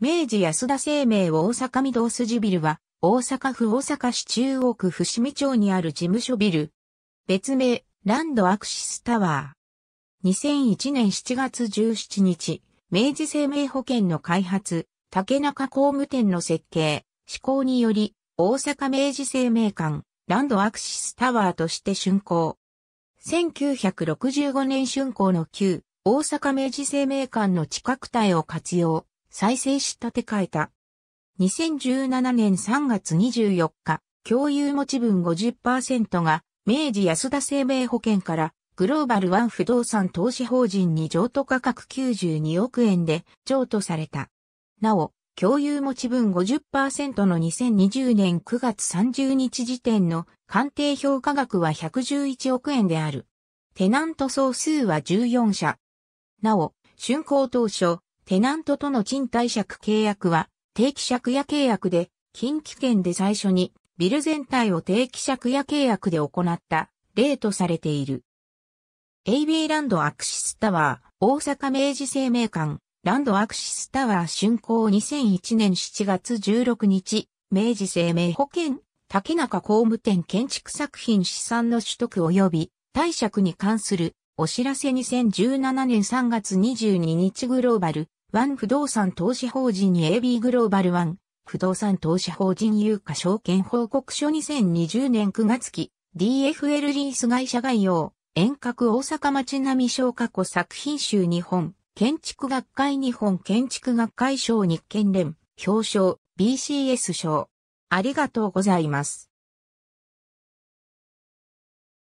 明治安田生命大阪御堂筋ビルは、大阪府大阪市中央区伏見町にある事務所ビル。別名、ランドアクシスタワー。2001年7月17日、明治生命保険の開発、竹中工務店の設計、施行により、大阪明治生命館、ランドアクシスタワーとして竣工。1965年竣工の旧、大阪明治生命館の地下区体を活用。再生し立て替えた。2017年3月24日、共有持ち分50%が明治安田生命保険からグローバルワン不動産投資法人に譲渡価格92億円で譲渡された。なお、共有持ち分50%の2020年9月30日時点の鑑定評価額は111億円である。テナント総数は14社。なお、竣工当初、テナントとの賃貸借契約は、定期借家契約で、近畿圏で最初に、ビル全体を定期借家契約で行った例とされている。AB ランドアクシスタワー、大阪明治生命館、ランドアクシスタワー竣工2001年7月16日、明治生命保険、竹中工務店建築作品資産の取得及び、貸借に関するお知らせ2017年3月22日グローバルワン不動産投資法人 AB グローバルワン不動産投資法人有価証券報告書2020年9月期 DFL リース会社概要遠隔大阪町並小過去作品集日本建築学会日本建築学会賞日建連表彰 BCS 賞ありがとうございます。